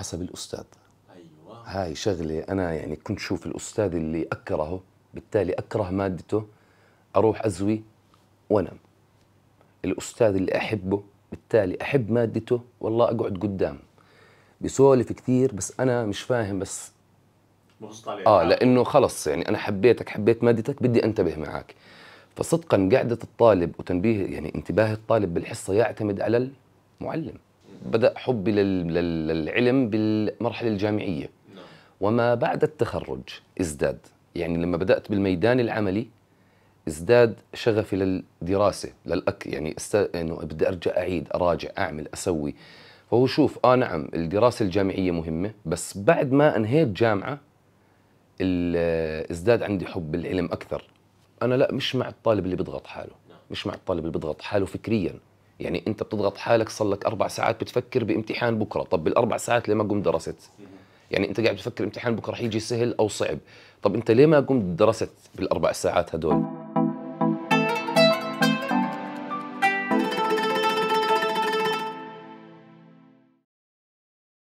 حسب الاستاذ ايوه هاي شغله انا يعني كنت شوف الاستاذ اللي اكرهه بالتالي اكره مادته اروح ازوي وانام الاستاذ اللي احبه بالتالي احب مادته والله اقعد قدام بسولف كثير بس انا مش فاهم بس اه لانه خلص يعني انا حبيتك حبيت مادتك بدي انتبه معك فصدقا قعده الطالب وتنبيه يعني انتباه الطالب بالحصه يعتمد على المعلم بدأ حبي للعلم بالمرحلة الجامعية نعم. وما بعد التخرج ازداد يعني لما بدأت بالميدان العملي ازداد شغفي للدراسة للأك يعني است... انه بدي أرجع أعيد أراجع أعمل أسوي فهو شوف آه نعم الدراسة الجامعية مهمة بس بعد ما أنهيت جامعة ازداد عندي حب العلم أكثر أنا لا مش مع الطالب اللي بيضغط حاله نعم. مش مع الطالب اللي بيضغط حاله فكريا يعني انت بتضغط حالك صار لك اربع ساعات بتفكر بامتحان بكره طب بالاربع ساعات ليه ما قمت درست يعني انت قاعد بتفكر امتحان بكره رح يجي سهل او صعب طب انت ليه ما قمت درست بالاربع ساعات هدول